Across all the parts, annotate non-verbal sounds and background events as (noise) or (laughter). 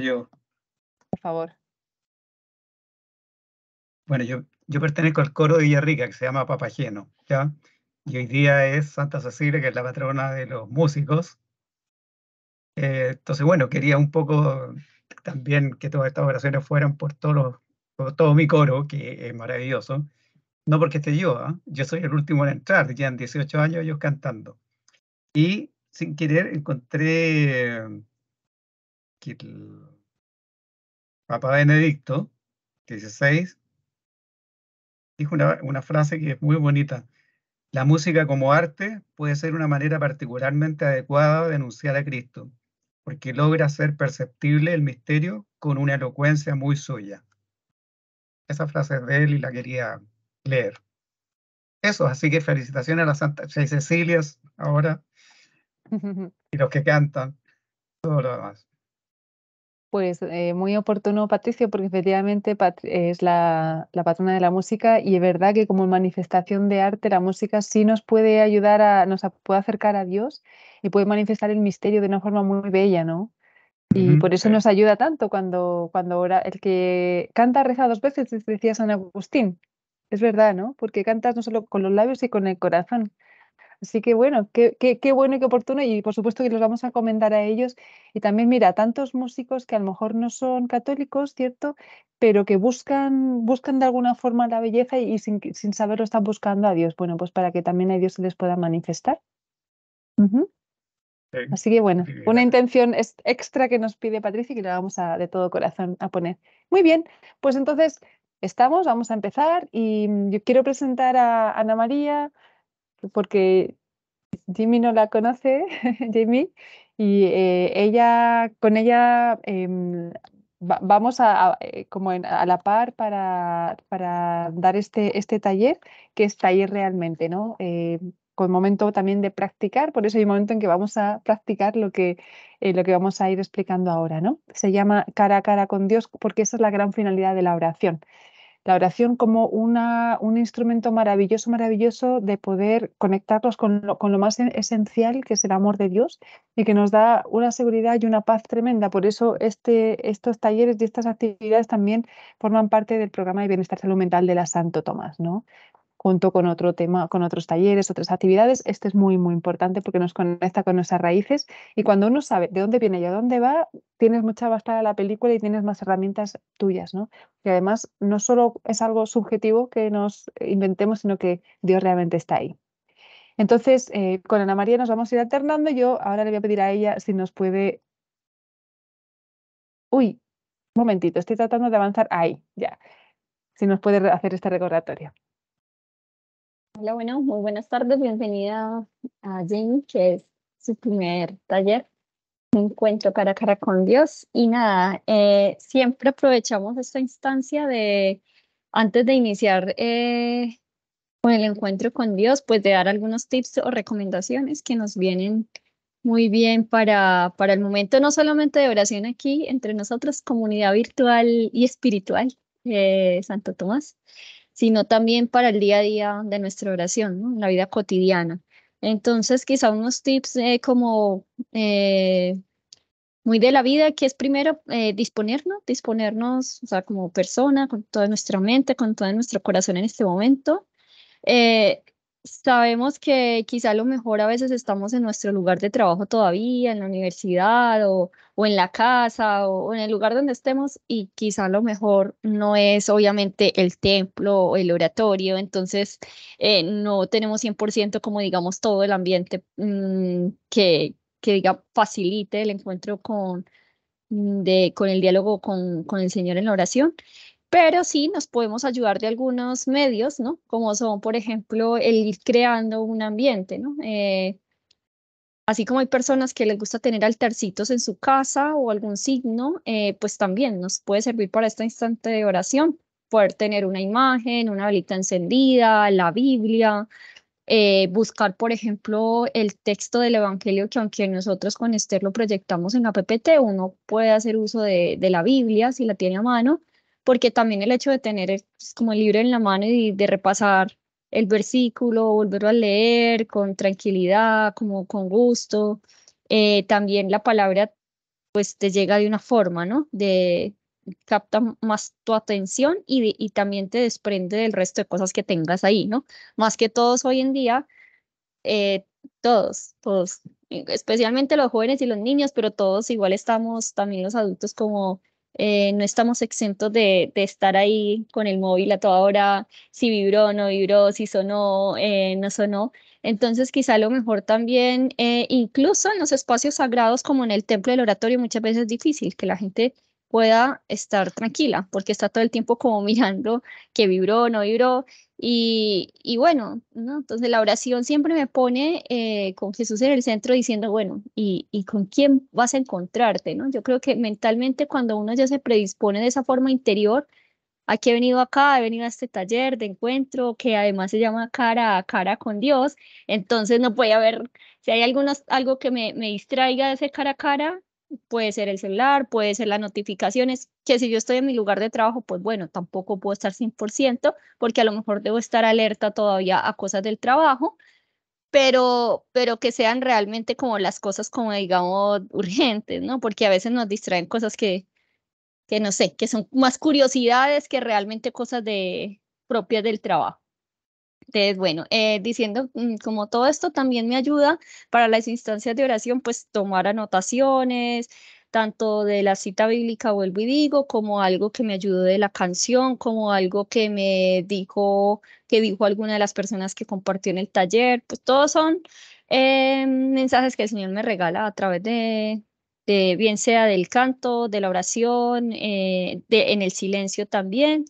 yo. Por favor. Bueno, yo, yo pertenezco al coro de Villarrica, que se llama Papageno, ¿ya? Y hoy día es Santa Cecilia, que es la patrona de los músicos. Eh, entonces, bueno, quería un poco también que todas estas oraciones fueran por, todos por todo mi coro, que es maravilloso. No porque esté yo, ¿ah? yo soy el último en entrar, ya en 18 años yo cantando. Y sin querer encontré que Papa Benedicto XVI dijo una, frase que es muy bonita. La música como arte puede ser una manera particularmente adecuada de anunciar a Cristo, porque logra hacer perceptible el misterio con una elocuencia muy suya. Esa frase es de él y la quería leer. Eso, así que felicitaciones a las Santa Cecilias ahora (laughs) y los que cantan, todo lo demás. Pues eh, muy oportuno, Patricio, porque efectivamente es la, patrona de la música y es verdad que como manifestación de arte la música sí nos puede ayudar a, nos puede acercar a Dios y puede manifestar el misterio de una forma muy bella, ¿no? Y por eso nos ayuda tanto cuando, cuando el que canta reza dos veces, decía San Agustín. Es verdad, ¿no? Porque cantas no solo con los labios y con el corazón. Así que bueno, qué, bueno y qué oportuno y por supuesto que los vamos a comentar a ellos. Y también mira, tantos músicos que a lo mejor no son católicos, ¿cierto? Pero que buscan, buscan de alguna forma la belleza y, sin, saberlo están buscando a Dios. Bueno, pues para que también a Dios se les pueda manifestar. Así que bueno, una intención extra que nos pide Patricia y que la vamos a, de todo corazón a poner. Muy bien, pues entonces estamos, vamos a empezar y mm, yo quiero presentar a Ana María, porque Jimmy no la conoce, (laughs) Jimmy, y eh, ella, con ella em, vamos a, eh, como a la par para, para, dar este, este taller, que es taller realmente, ¿no? Eh, con momento también de practicar, por eso hay un momento en que vamos a practicar lo que, lo que vamos a ir explicando ahora, ¿no? Se llama cara a cara con Dios porque esa es la gran finalidad de la oración, la oración como una, un instrumento maravilloso, maravilloso de poder conectarnos con lo, más e-, esencial, que es el amor de Dios, y que nos da una seguridad y una paz tremenda. Por eso este, estos talleres y estas actividades también forman parte del programa de bienestar salud mental de la Santo Tomás, ¿no? junto con otro tema, con otros talleres, otras actividades. este es muy, muy importante porque nos conecta con nuestras raíces y cuando uno sabe de dónde viene y a dónde va, tienes mucha más la película y tienes más herramientas tuyas, ¿no? Y además no solo es algo subjetivo que nos inventemos, sino que Dios realmente está ahí. Entonces, eh, con Ana María nos vamos a ir alternando. Yo ahora le voy a pedir a ella si nos puede... Uy, un momentito, estoy tratando de avanzar ahí, ya. Si nos puede hacer este recordatorio. Hola, bueno, muy buenas tardes. Bienvenida a Jane, que es su primer taller, encuentro cara a cara con Dios. Y nada, eh, siempre aprovechamos esta instancia de, antes de iniciar con eh, el encuentro con Dios, pues de dar algunos tips o recomendaciones que nos vienen muy bien para, para el momento, no solamente de oración aquí entre nosotros, comunidad virtual y espiritual, eh, Santo Tomás sino también para el día a día de nuestra oración, la vida cotidiana. Entonces, quizá unos tips eh, como eh, muy de la vida, que es primero eh, disponernos, disponernos, o sea, como persona, con toda nuestra mente, con todo nuestro corazón en este momento sabemos que quizá lo mejor a veces estamos en nuestro lugar de trabajo todavía, en la universidad o, en la casa o, en el lugar donde estemos y quizá lo mejor no es obviamente el templo o el oratorio, entonces eh, no tenemos 100% como digamos todo el ambiente mm, que, que diga, facilite el encuentro con, de, con el diálogo con, con el Señor en la oración pero sí nos podemos ayudar de algunos medios, ¿no? Como son, por ejemplo, el ir creando un ambiente, ¿no? Eh, así como hay personas que les gusta tener altarcitos en su casa o algún signo, eh, pues también nos puede servir para este instante de oración, poder tener una imagen, una velita encendida, la Biblia, eh, buscar, por ejemplo, el texto del Evangelio que aunque nosotros con Esther lo proyectamos en APPT, uno puede hacer uso de la Biblia si la tiene a mano porque también el hecho de tener eh, pues, como libro en la mano y de repasar el versículo, volverlo a leer con tranquilidad, como con gusto, eh, también la palabra pues te llega de una forma, ¿no? De capta más tu atención y, también te desprende del resto de cosas que tengas ahí, ¿no? Más que todos hoy en día, eh, todos, todos, especialmente los jóvenes y los niños, pero todos igual estamos, también los adultos, como eh, no estamos exentos de, estar ahí con el móvil a toda hora, si vibró, no vibró, si sonó, eh, no sonó. Entonces, quizá lo mejor también, eh, incluso en los espacios sagrados como en el templo del oratorio, muchas veces es difícil que la gente pueda estar tranquila, porque está todo el tiempo como (laughs) mirando que vibró, no vibró. Y, bueno, ¿no? entonces la oración siempre me pone eh, con Jesús en el centro diciendo, bueno, ¿y, con quién vas a encontrarte? ¿no? Yo creo que mentalmente cuando uno ya se predispone de esa forma interior, aquí he venido acá, he venido a este taller de encuentro que además se llama cara a cara con Dios, entonces no puede ver si hay algunos, algo que me, me distraiga de ese cara a cara, puede ser el celular, puede ser las notificaciones, que si yo estoy en mi lugar de trabajo, pues bueno, tampoco puedo estar 100% porque a lo mejor debo estar alerta todavía a cosas del trabajo, pero, pero que sean realmente como las cosas como digamos urgentes, ¿no? Porque a veces nos distraen cosas que, que no sé, que son más curiosidades que realmente cosas de, propias del trabajo. Entonces, bueno, eh, diciendo mm, como todo esto también me ayuda para las instancias de oración, pues tomar anotaciones, tanto de la cita bíblica, vuelvo y digo, como algo que me ayudó de la canción, como algo que me dijo, que dijo alguna de las personas que compartió en el taller, pues todos son eh, mensajes que el Señor me regala a través de, de bien sea del canto, de la oración, eh, de, en el silencio también.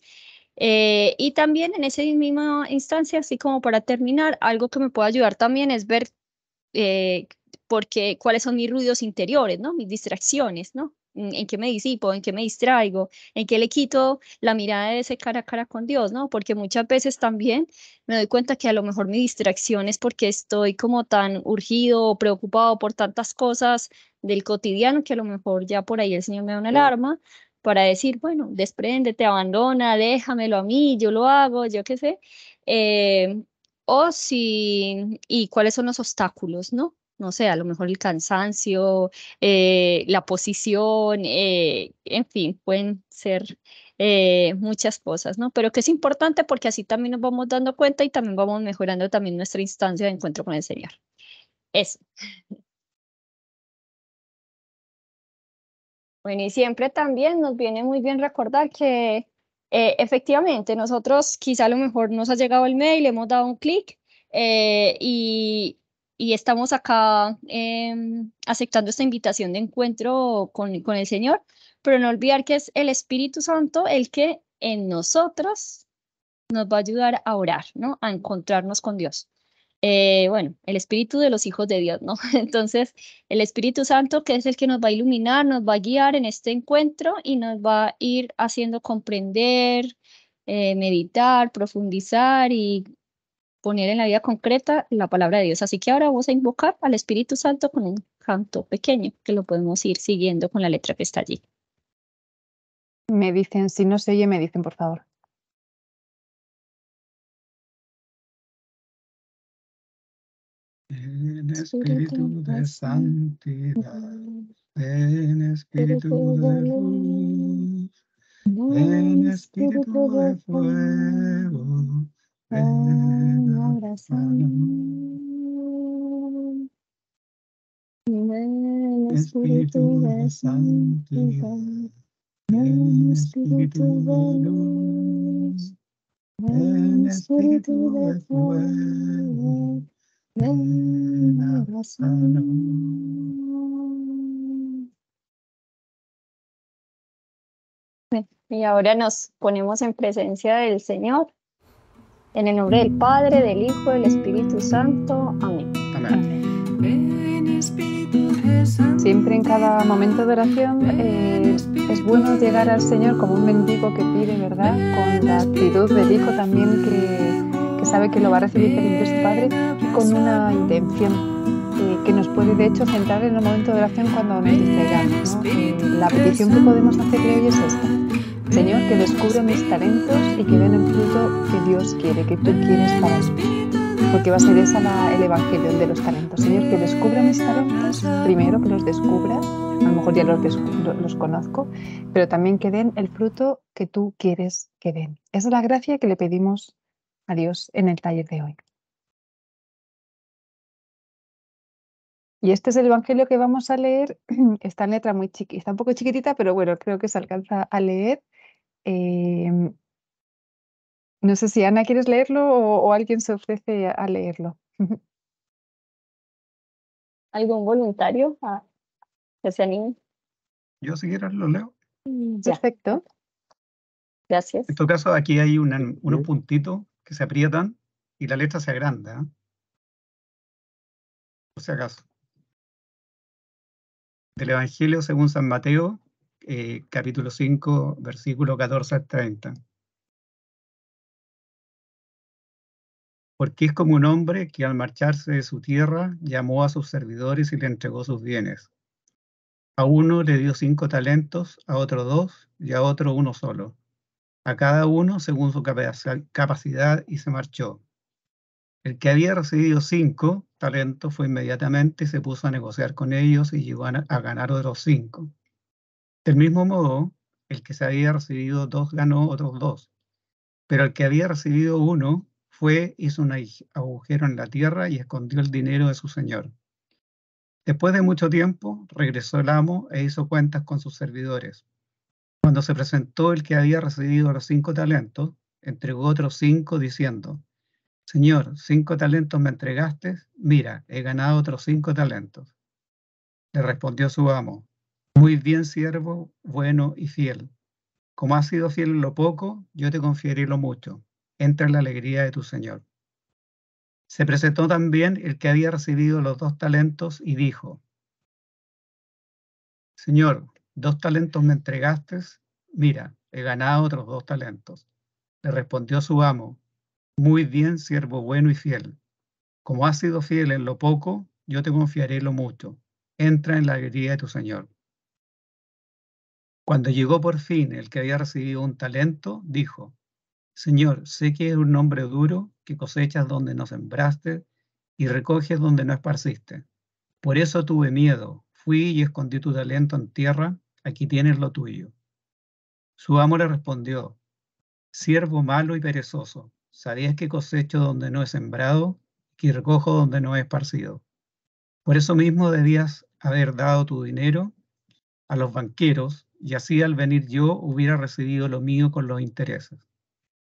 Eh, y también en esa misma instancia, así como para terminar, algo que me puede ayudar también es ver eh, porque, cuáles son mis ruidos interiores, ¿no? mis distracciones, ¿no? En, qué me disipo, en qué me distraigo, en qué le quito la mirada de ese cara a cara con Dios, ¿no? Porque muchas veces también me doy cuenta que a lo mejor mi distracción es porque estoy como tan urgido o preocupado por tantas cosas del cotidiano que a lo mejor ya por ahí el Señor me da una alarma para decir, bueno, despréndete, abandona, déjamelo a mí, yo lo hago, yo qué sé. Eh, o si, y cuáles son los obstáculos, ¿no? No sé, a lo mejor el cansancio, eh, la posición, eh, en fin, pueden ser muchas cosas, ¿no? Pero que es importante porque así también nos vamos dando cuenta y también vamos mejorando también nuestra instancia de encuentro con el Señor. Eso. Bueno, y siempre también nos viene muy bien recordar que eh, efectivamente nosotros quizá a lo mejor nos ha llegado el mail, hemos dado un clic eh, y, estamos acá em, aceptando esta invitación de encuentro con, con el Señor, pero no olvidar que es el Espíritu Santo el que en nosotros nos va a ayudar a orar, ¿no? A encontrarnos con Dios. Eh, bueno, el Espíritu de los hijos de Dios, ¿no? (laughs) Entonces, el Espíritu Santo, que es el que nos va a iluminar, nos va a guiar en este encuentro y nos va a ir haciendo comprender, eh, meditar, profundizar y poner en la vida concreta la palabra de Dios. Así que ahora vamos a invocar al Espíritu Santo con un canto pequeño, que lo podemos ir siguiendo con la letra que está allí. Me dicen, si no se oye, me dicen, por favor. En Espíritu de santidad, en Espíritu de luz, en Espíritu de fuego, en abrazo. En Espíritu de santidad, en Espíritu de luz, Espíritu de fuego. Y ahora nos ponemos en presencia del Señor. En el nombre del Padre, del Hijo, del Espíritu Santo. Amén. Amén. Siempre en cada momento de oración eh, es bueno llegar al Señor como un mendigo que pide, ¿verdad? Con la actitud del hijo también que, sabe que lo va a recibir por de su Padre con una intención eh, que nos puede de hecho centrar en el momento de oración cuando nos dice la petición que podemos hacer hoy es esta. Señor, que descubra mis talentos y que den el fruto que Dios quiere, que tú quieres para mí. Porque va a ser esa el evangelio de los talentos. Señor, que descubra mis talentos, primero que los descubra, a lo mejor ya los, los conozco, pero también que den el fruto que tú quieres que den. Esa es la gracia que le pedimos a Dios en el taller de hoy. Y este es el Evangelio que vamos a leer. (clears throat) Está letra muy chiquita, está un poco chiquitita, pero bueno, creo que se alcanza a leer. Em, no sé si Ana, ¿quieres leerlo o, alguien se ofrece a leerlo? (laughs) ¿Algún voluntario ah, que se anime? Yo si quieres lo leo. Mm, Perfecto. Gracias. En todo caso, aquí hay unos puntitos que se aprietan y la letra se agranda. ¿eh? Por si acaso del Evangelio según San Mateo, eh, capítulo 5, versículo 14 al 30. Porque es como un hombre que al marcharse de su tierra llamó a sus servidores y le entregó sus bienes. A uno le dio cinco talentos, a otro dos y a otro uno solo. A cada uno según su capacidad y se marchó. El que había recibido cinco talento fue inmediatamente y se puso a negociar con ellos y llegó a, ganar otros cinco. Del mismo modo, el que se había recibido dos ganó otros dos, pero el que había recibido uno fue, hizo un agujero en la tierra y escondió el dinero de su señor. Después de mucho tiempo, regresó el amo e hizo cuentas con sus servidores. Cuando se presentó el que había recibido los cinco talentos, entregó otros cinco diciendo, Señor, cinco talentos me entregaste, mira, he ganado otros cinco talentos. Le respondió su amo, muy bien siervo, bueno y fiel. Como has sido fiel en lo poco, yo te confiaré lo mucho. Entra en la alegría de tu Señor. Se presentó también el que había recibido los dos talentos y dijo, Señor, dos talentos me entregaste, mira, he ganado otros dos talentos. Le respondió su amo, muy bien, siervo bueno y fiel. Como has sido fiel en lo poco, yo te confiaré en lo mucho. Entra en la alegría de tu Señor. Cuando llegó por fin el que había recibido un talento, dijo, Señor, sé que es un hombre duro, que cosechas donde no sembraste y recoges donde no esparciste. Por eso tuve miedo, fui y escondí tu talento en tierra, aquí tienes lo tuyo. Su amo le respondió, siervo malo y perezoso, ¿Sabías que cosecho donde no he sembrado y recojo donde no he esparcido? Por eso mismo debías haber dado tu dinero a los banqueros y así al venir yo hubiera recibido lo mío con los intereses.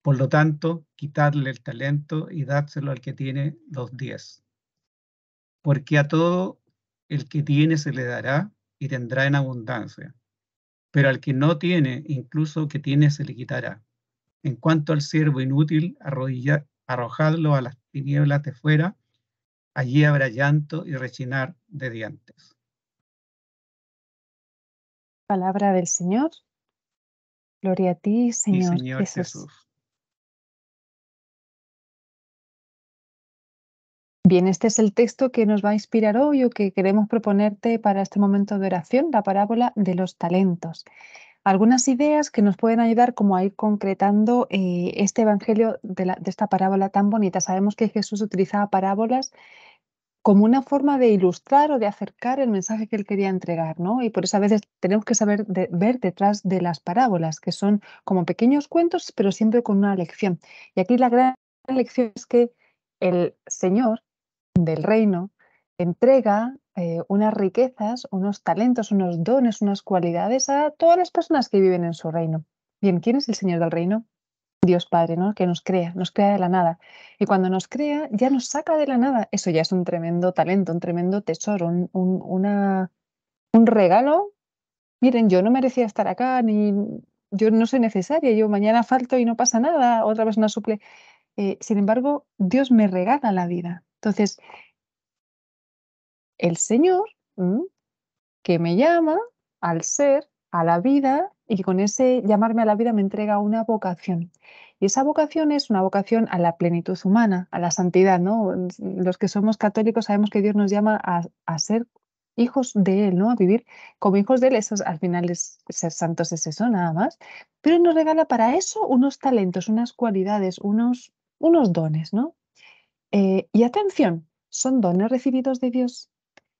Por lo tanto, quitarle el talento y dárselo al que tiene los diez. Porque a todo el que tiene se le dará y tendrá en abundancia. Pero al que no tiene, incluso que tiene, se le quitará. En cuanto al siervo inútil, arrojadlo a las tinieblas de fuera, allí habrá llanto y rechinar de dientes. Palabra del Señor. Gloria a ti, Señor, Jesús. Bien, este es el texto que nos va a inspirar hoy o que queremos proponerte para este momento de oración, la parábola de los talentos algunas ideas que nos pueden ayudar como a ir concretando eh, este Evangelio de, esta parábola tan bonita. Sabemos que Jesús utilizaba parábolas como una forma de ilustrar o de acercar el mensaje que él quería entregar, ¿no? Y por eso a veces tenemos que saber ver detrás de las parábolas, que son como pequeños cuentos, pero siempre con una lección. Y aquí la gran lección es que el Señor del reino entrega eh, unas riquezas, unos talentos, unos dones, unas cualidades a todas las personas que viven en su reino. Bien, ¿quién es el Señor del reino? Dios Padre, ¿no? Que nos crea, nos crea de la nada. Y cuando nos crea, ya nos saca de la nada. Eso ya es un tremendo talento, un tremendo tesoro, un, un regalo. Miren, yo no merecía estar acá, ni yo no soy necesaria, yo mañana falto y no pasa nada, otra vez no suple. Eh, sin embargo, Dios me regala la vida. Entonces, el Señor que me llama al ser, a la vida, y que con ese llamarme a la vida me entrega una vocación. Y esa vocación es una vocación a la plenitud humana, a la santidad. ¿no? Los que somos católicos sabemos que Dios nos llama a, ser hijos de Él, ¿no? a vivir como hijos de Él. al final es ser santos es eso, nada más. Pero nos regala para eso unos talentos, unas cualidades, unos, unos dones. ¿no? Eh, y atención, son dones recibidos de Dios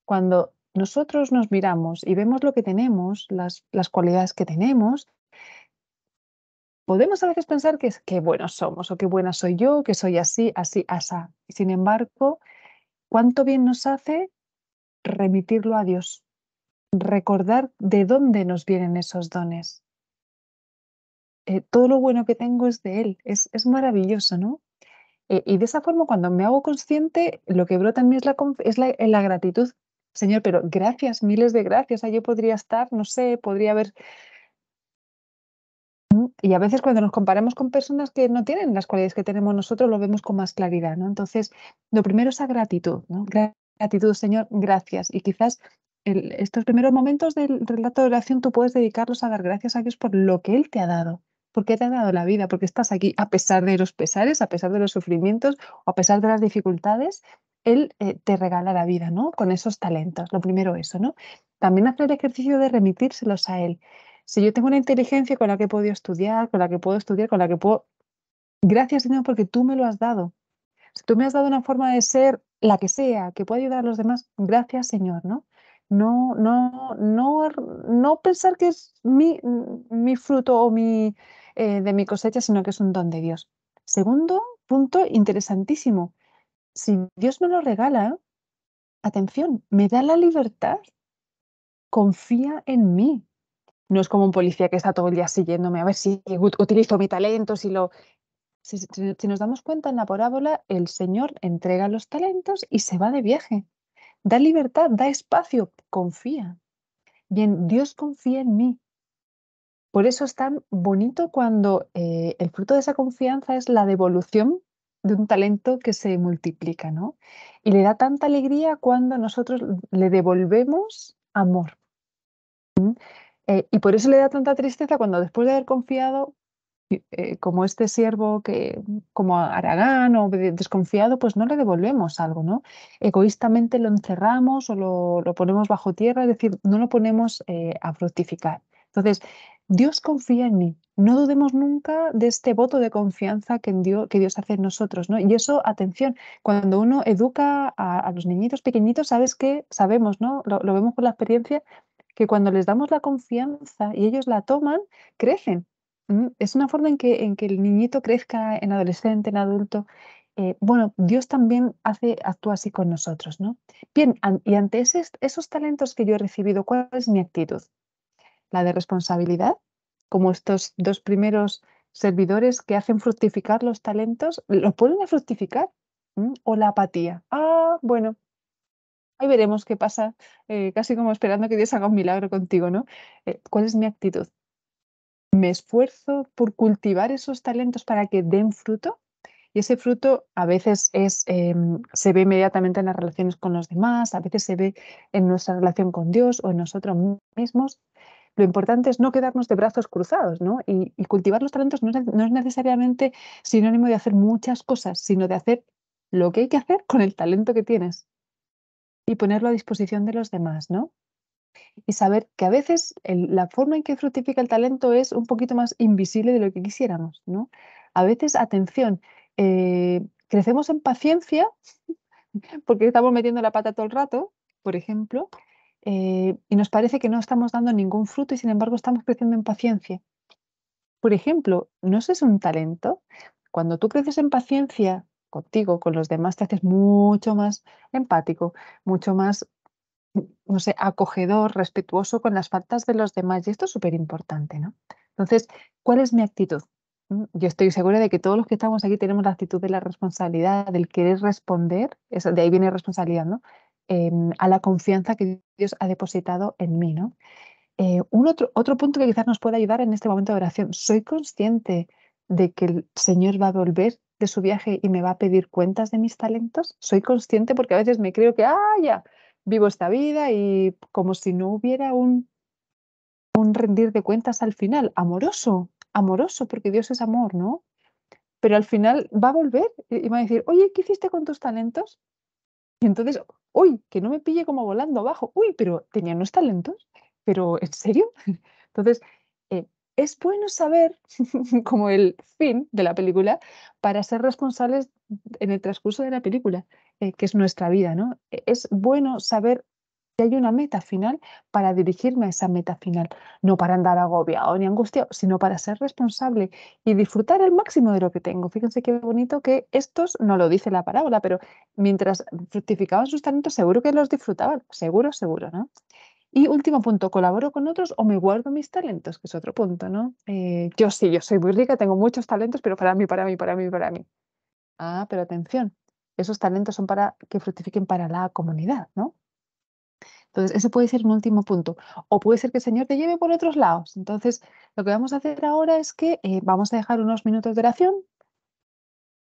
cuando nosotros nos miramos y vemos lo que tenemos, las, las cualidades que tenemos, podemos a veces pensar que, qué buenos somos o qué buena soy yo, que soy así, así, asá. sin embargo, cuánto bien nos hace remitirlo a Dios, recordar de dónde nos vienen esos dones. Eh, todo lo bueno que tengo es de Él, es, es maravilloso, ¿no? Eh, y de esa forma, cuando me hago consciente, lo que brota en mí es la, es la gratitud Señor, pero gracias, miles de gracias. Yo podría estar, no sé, podría haber... Mm, y a veces cuando nos comparamos con personas que no tienen las cualidades que tenemos nosotros, lo vemos con más claridad, ¿no? Entonces, lo primero es la gratitud, ¿no? Gratitud, Señor, gracias. Y quizás estos primeros momentos del relato de oración tú puedes dedicarlos a dar gracias a Dios por lo que Él te ha dado, porque te ha dado la vida, porque estás aquí a pesar de los pesares, a pesar de los sufrimientos o a pesar de las dificultades. Él eh, te regala la vida, ¿no? Con esos talentos, lo primero eso, ¿no? También hacer el ejercicio de remitírselos a Él. Si yo tengo una inteligencia con la que he podido estudiar, con la que puedo estudiar, con la que puedo... Gracias, Señor, porque tú me lo has dado. Si tú me has dado una forma de ser, la que sea, que pueda ayudar a los demás, gracias, Señor, ¿no? No, no, no, no pensar que es mi, mi fruto o mi, eh, de mi cosecha, sino que es un don de Dios. Segundo punto interesantísimo, si Dios me lo regala, atención, me da la libertad, confía en mí. No es como un policía que está todo el día siguiéndome a ver si utilizo mi talento, si lo... Si, nos damos cuenta en la parábola, el Señor entrega los talentos y se va de viaje. Da libertad, da espacio, confía. Bien, Dios confía en mí. Por eso es tan bonito cuando eh, el fruto de esa confianza es la devolución de un talento que se multiplica, ¿no? Y le da tanta alegría cuando nosotros le devolvemos amor. Eh, y por eso le da tanta tristeza cuando después de haber confiado, eh, como este siervo que, como Aragán o desconfiado, pues no le devolvemos algo, ¿no? Egoístamente lo encerramos o lo, ponemos bajo tierra, es decir, no lo ponemos eh, a fructificar. Entonces, Dios confía en mí. No dudemos nunca de este voto de confianza que, Dios, hace en nosotros. ¿no? Y eso, atención, cuando uno educa a, los niñitos pequeñitos, sabes que sabemos, ¿no? Lo, vemos por la experiencia, que cuando les damos la confianza y ellos la toman, crecen. Es una forma en que, el niñito crezca en adolescente, en adulto. Eh, bueno, Dios también hace, actúa así con nosotros, ¿no? Bien, y ante esos talentos que yo he recibido, ¿cuál es mi actitud? la de responsabilidad, como estos dos primeros servidores que hacen fructificar los talentos, lo ponen a fructificar, ¿Mm? o la apatía. Ah, bueno, ahí veremos qué pasa, eh, casi como esperando que Dios haga un milagro contigo, ¿no? Eh, ¿Cuál es mi actitud? ¿Me esfuerzo por cultivar esos talentos para que den fruto? Y ese fruto a veces es, em, se ve inmediatamente en las relaciones con los demás, a veces se ve en nuestra relación con Dios o en nosotros mismos lo importante es no quedarnos de brazos cruzados, ¿no? Y, cultivar los talentos no es, necesariamente sinónimo de hacer muchas cosas, sino de hacer lo que hay que hacer con el talento que tienes y ponerlo a disposición de los demás, ¿no? Y saber que a veces la forma en que fructifica el talento es un poquito más invisible de lo que quisiéramos, ¿no? A veces, atención, eh, crecemos en paciencia (laughs) porque estamos metiendo la pata todo el rato, por ejemplo, eh, y nos parece que no estamos dando ningún fruto y sin embargo estamos creciendo en paciencia. Por ejemplo, ¿no sé es un talento? Cuando tú creces en paciencia contigo, con los demás, te haces mucho más empático, mucho más, no sé, acogedor, respetuoso con las faltas de los demás. Y esto es súper importante, ¿no? Entonces, ¿cuál es mi actitud? Mm, yo estoy segura de que todos los que estamos aquí tenemos la actitud de la responsabilidad, del querer responder, de ahí viene responsabilidad, ¿no? Em, a la confianza que Dios ha depositado en mí. ¿no? Eh, un otro, otro punto que quizás nos pueda ayudar en este momento de oración, soy consciente de que el Señor va a volver de su viaje y me va a pedir cuentas de mis talentos. Soy consciente porque a veces me creo que, ah, ya, vivo esta vida y como si no hubiera un, un rendir de cuentas al final, amoroso, amoroso, porque Dios es amor, ¿no? Pero al final va a volver y va a decir, oye, ¿qué hiciste con tus talentos? entonces, uy, que no me pille como volando abajo, uy, pero tenía unos talentos, pero ¿en serio? (laughs) Entonces, eh, es bueno saber (laughs) como el fin de la película para ser responsables en el transcurso de la película, eh, que es nuestra vida, ¿no? E-, es bueno saber y hay una meta final, para dirigirme a esa meta final, no para andar agobiado ni angustiado, sino para ser responsable y disfrutar el máximo de lo que tengo. Fíjense qué bonito que estos, no lo dice la parábola, pero mientras fructificaban sus talentos, seguro que los disfrutaban, seguro, seguro, ¿no? Y último punto, ¿colaboro con otros o me guardo mis talentos? Que es otro punto, ¿no? Eh, yo sí, yo soy muy rica, tengo muchos talentos, pero para mí, para mí, para mí, para mí. Ah, pero atención, esos talentos son para que fructifiquen para la comunidad, ¿no? Entonces, ese puede ser un último punto. O puede ser que el Señor te lleve por otros lados. Entonces, lo que vamos a hacer ahora es que eh, vamos a dejar unos minutos de oración,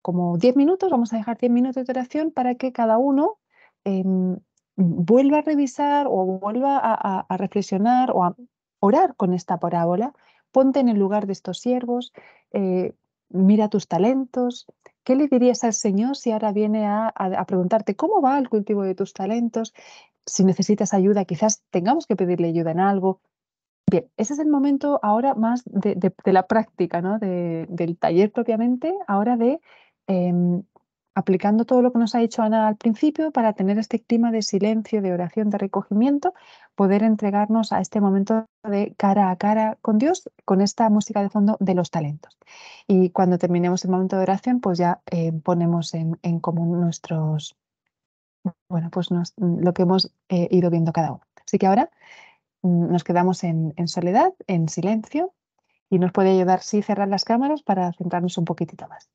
como 10 minutos, vamos a dejar 10 minutos de oración para que cada uno em, vuelva a revisar o vuelva a, reflexionar o a orar con esta parábola. Ponte en el lugar de estos siervos, eh, mira tus talentos, ¿Qué le dirías al Señor si ahora viene a, preguntarte cómo va el cultivo de tus talentos? si necesitas ayuda, quizás tengamos que pedirle ayuda en algo. Bien, ese es el momento ahora más de, la práctica, ¿no? del taller propiamente, ahora de em, aplicando todo lo que nos ha hecho Ana al principio para tener este clima de silencio, de oración, de recogimiento, poder entregarnos a este momento de cara a cara con Dios, con esta música de fondo de los talentos. Y cuando terminemos el momento de oración, pues ya eh, ponemos en común nuestros, bueno, pues nos, lo que hemos eh, ido viendo cada uno. Así que ahora mm, nos quedamos en, en, soledad, en silencio, y nos puede ayudar, sí, cerrar las cámaras para centrarnos un poquitito más.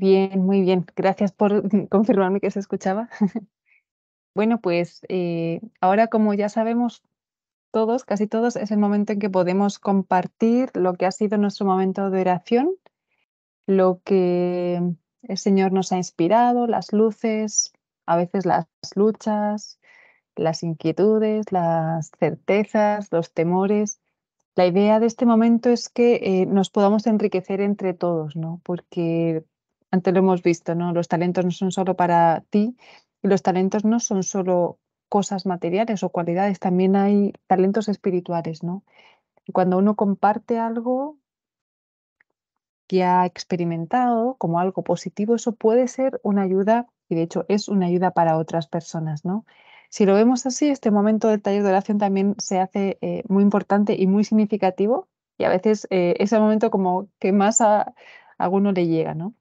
Muy bien, muy bien. Gracias por (laughs) confirmarme que se escuchaba. (laughs) bueno, pues eh, ahora como ya sabemos todos, casi todos, es el momento en que podemos compartir lo que ha sido nuestro momento de oración, lo que el Señor nos ha inspirado, las luces, a veces las luchas, las inquietudes, las certezas, los temores. La idea de este momento es que eh, nos podamos enriquecer entre todos, ¿no? Porque lo hemos visto, ¿no? Los talentos no son solo para ti, y los talentos no son solo cosas materiales o cualidades, también hay talentos espirituales, ¿no? cuando uno comparte algo que ha experimentado como algo positivo, eso puede ser una ayuda y de hecho es una ayuda para otras personas, ¿no? Si lo vemos así, este momento del taller de oración también se hace eh, muy importante y muy significativo y a veces eh, es el momento como que más a, a alguno le llega, ¿no?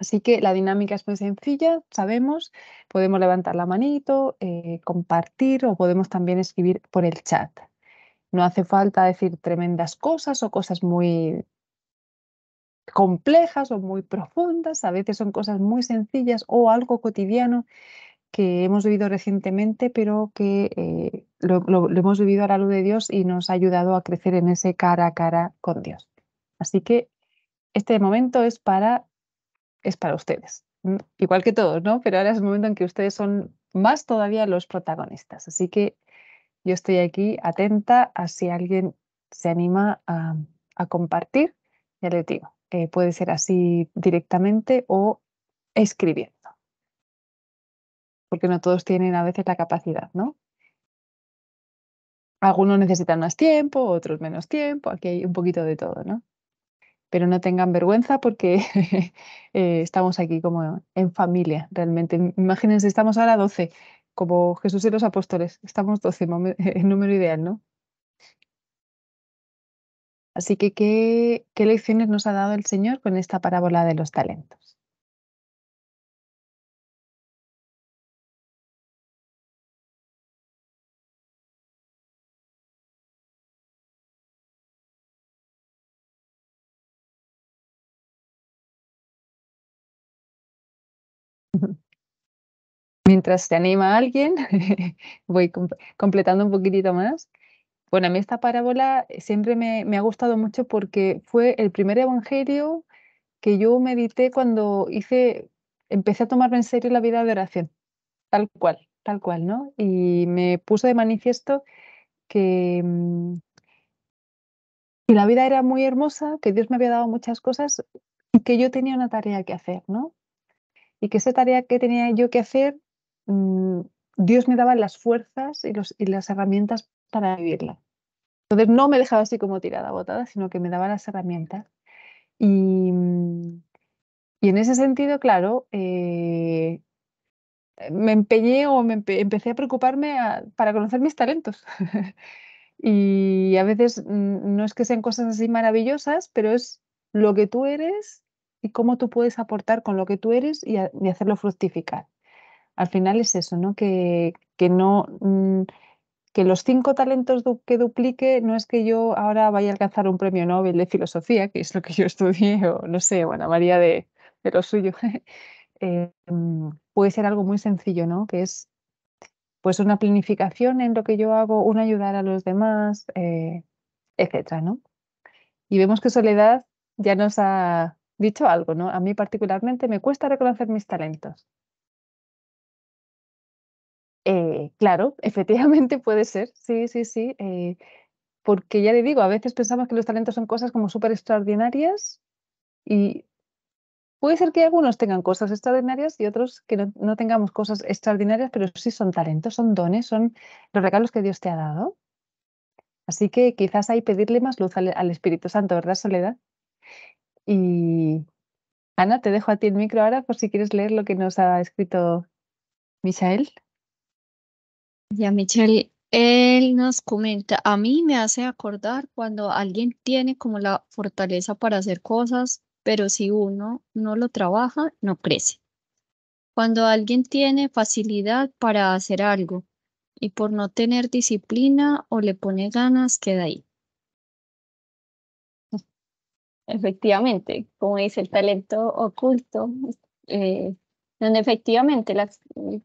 Así que la dinámica es muy sencilla, sabemos, podemos levantar la manito, eh, compartir o podemos también escribir por el chat. No hace falta decir tremendas cosas o cosas muy complejas o muy profundas, a veces son cosas muy sencillas o algo cotidiano que hemos vivido recientemente, pero que eh, lo, lo hemos vivido a la luz de Dios y nos ha ayudado a crecer en ese cara a cara con Dios. Así que este momento es para es para ustedes. Igual que todos, ¿no? Pero ahora es el momento en que ustedes son más todavía los protagonistas. Así que yo estoy aquí atenta a si alguien se anima a, compartir. Ya le digo, eh, puede ser así directamente o escribiendo. Porque no todos tienen a veces la capacidad, ¿no? Algunos necesitan más tiempo, otros menos tiempo. Aquí hay un poquito de todo, ¿no? pero no tengan vergüenza porque (laughs) eh, estamos aquí como en familia, realmente. Imagínense, estamos ahora 12, como Jesús y los apóstoles, estamos 12, (laughs) en número ideal, ¿no? Así que, ¿qué, ¿qué lecciones nos ha dado el Señor con esta parábola de los talentos? mientras se anima alguien, (laughs) voy completando un poquitito más. Bueno, a mí esta parábola eh, siempre me, ha gustado mucho porque fue el primer evangelio que yo medité cuando hice, empecé a tomarme en serio la vida de oración, tal cual, tal cual, ¿no? Y me puso de manifiesto que, mm, que la vida era muy hermosa, que Dios me había dado muchas cosas y que yo tenía una tarea que hacer, ¿no? Y que esa tarea que tenía yo que hacer Mm, Dios me daba las fuerzas y, y las herramientas para vivirla. Entonces no me dejaba así como tirada, botada, sino que me daba las herramientas. Y, mm, en ese sentido, claro, eh, me empeñé o empecé a preocuparme ah, para conocer mis talentos. (laughs) y a veces mm, no es que sean cosas así maravillosas, pero es lo que tú eres y cómo tú puedes aportar con lo que tú eres y hacerlo fructificar al final es eso, ¿no? Que, que no... Mm, que los cinco talentos que duplique no es que yo ahora vaya a alcanzar un premio Nobel de filosofía, que es lo que yo (laughs) estudié, o no sé, bueno, María de, de lo suyo. (laughs) Eh, mm, puede ser algo muy sencillo, ¿no? Que es pues una planificación en lo que yo hago, un ayudar a los demás, etc. Eh, etcétera, ¿no? Y vemos que Soledad ya nos ha dicho algo, ¿no? A mí particularmente me cuesta reconocer mis talentos. Eh, claro, efectivamente puede ser, sí, sí, sí. Eh, porque ya le digo, a veces pensamos que los talentos son cosas como súper extraordinarias y puede ser que algunos tengan cosas extraordinarias y otros que no, tengamos cosas extraordinarias, pero sí son talentos, son dones, son los regalos que Dios te ha dado. Así que quizás hay pedirle más luz al, Espíritu Santo, ¿verdad, Soledad? Y Ana, te dejo a ti el micro ahora por si quieres leer lo que nos ha escrito Michael. Ya, Michelle, él nos comenta, a mí me hace acordar cuando alguien tiene como la fortaleza para hacer cosas, pero si uno no lo trabaja, no crece. Cuando alguien tiene facilidad para hacer algo y por no tener disciplina o le pone ganas, queda ahí. Efectivamente, como dice el talento oculto, eh, donde efectivamente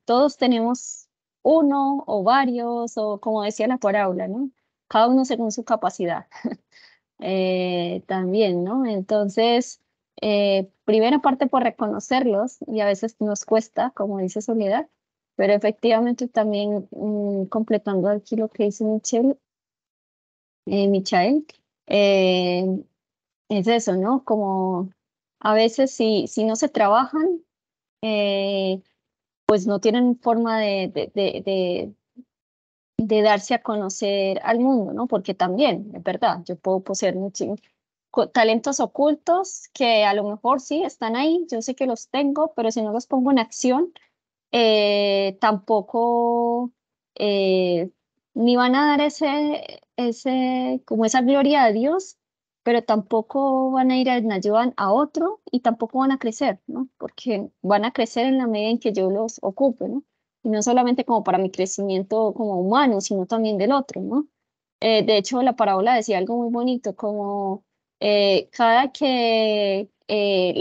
todos tenemos uno o varios, o como decía la parábola, ¿no? Cada uno según su capacidad. (laughs) Eh, también, ¿no? Entonces, eh, primera parte por reconocerlos, y a veces nos cuesta, como dice Soledad, pero efectivamente también mm, completando aquí lo que dice Michelle, eh, Michael, es eso, ¿no? Como a veces si, si no se trabajan, eh, pues no tienen forma de, de, darse a conocer al mundo, ¿no? Porque también, es verdad, yo puedo poseer muchos talentos ocultos que a lo mejor sí están ahí, yo sé que los tengo, pero si no los pongo en acción, eh, tampoco eh, ni van a dar ese, ese, como esa gloria a Dios pero tampoco van a ir a ayudar a otro y tampoco van a crecer, ¿no? Porque van a crecer en la medida en que yo los ocupe, ¿no? Y no solamente como para mi crecimiento como humano, sino también del otro, ¿no? Eh, de hecho, la parábola decía algo muy bonito, como eh, cada que eh,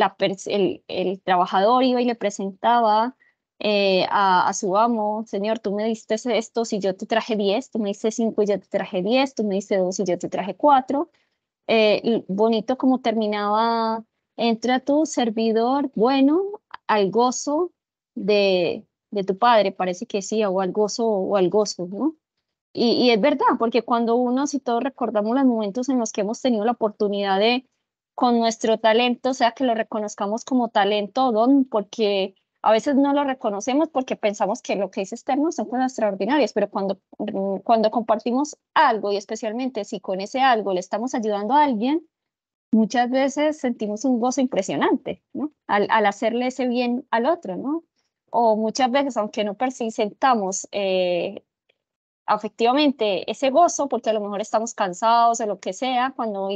el, trabajador iba y le presentaba a, su amo, Señor, tú me diste esto si yo te traje diez, tú me diste cinco y yo te traje diez, tú me diste dos y yo te traje cuatro, eh, bonito como terminaba, entra tu servidor, bueno, al gozo de, de, tu padre, parece que sí, o al gozo, o al gozo, ¿no? Y, es verdad, porque cuando uno, si todos recordamos los momentos en los que hemos tenido la oportunidad de, con nuestro talento, o sea, que lo reconozcamos como talento, don, porque a veces no lo reconocemos porque pensamos que lo que es externo son cosas extraordinarias, pero cuando, mm, cuando compartimos algo y especialmente si con ese algo le estamos ayudando a alguien, muchas veces sentimos un gozo impresionante, ¿no? Al, hacerle ese bien al otro, ¿no? O muchas veces, aunque no percibimos, eh, afectivamente ese gozo, porque a lo mejor estamos cansados o lo que sea, cuando,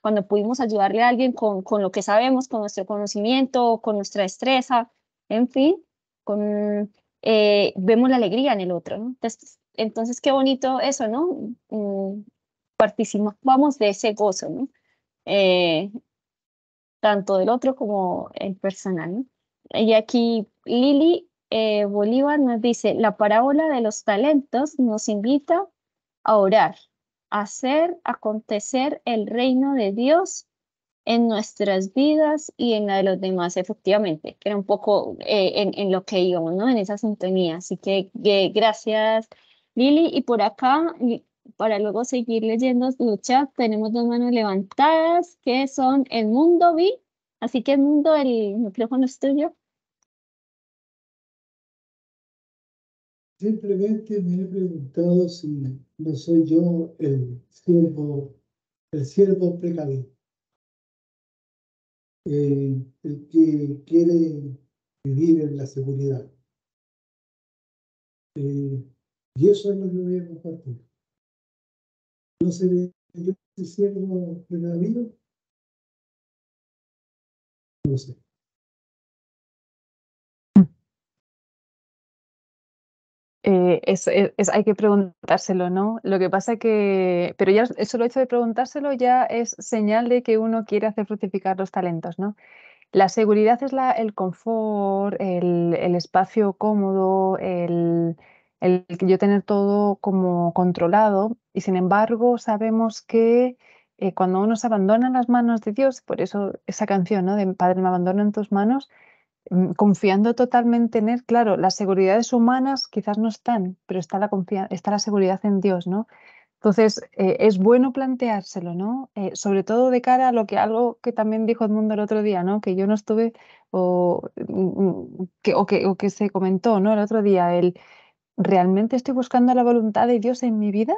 cuando pudimos ayudarle a alguien con, con, lo que sabemos, con nuestro conocimiento, con nuestra destreza, en fin, eh, vemos la alegría en el otro. Entonces, qué bonito eso, ¿no? Mm, participamos de ese gozo, ¿no? Eh, tanto del otro como el personal. Y aquí Lili eh, Bolívar nos dice, la parábola de los talentos nos invita a orar, a hacer acontecer el reino de Dios en nuestras vidas y en la de los demás, efectivamente, era un poco eh, en, lo que íbamos, ¿no? En esa sintonía. Así que eh, gracias, Lili. Y por acá, para luego seguir leyendo Lucha, tenemos dos manos levantadas, que son el mundo vi. Así que el mundo, el micrófono es tuyo. Simplemente me he preguntado si no soy yo el siervo, el siervo precavido. Eh, el que quiere vivir en la seguridad. Eh, y eso es lo que voy a compartir. No se ve yo siervo de amigo No sé. Eh, es, hay que preguntárselo, ¿no? Lo que pasa que, pero ya eso solo hecho de preguntárselo ya es señal de que uno quiere hacer fructificar los talentos, ¿no? La seguridad es la, el confort, el, el espacio cómodo, el, el, yo tener todo como controlado y sin embargo sabemos que eh, cuando uno se abandona en las manos de Dios, por eso esa canción, ¿no? De Padre, me abandono en tus manos, Mm, confiando totalmente en Él, claro, las seguridades humanas quizás no están, pero está la, confianza está la seguridad en Dios, ¿no? Entonces, eh, es bueno planteárselo, ¿no? Eh, sobre todo de cara a lo que algo que también dijo Edmundo el otro día, ¿no? Que yo no estuve, o mm, mm, que, o que, se comentó, ¿no? El otro día, el ¿realmente estoy buscando la voluntad de Dios en mi vida?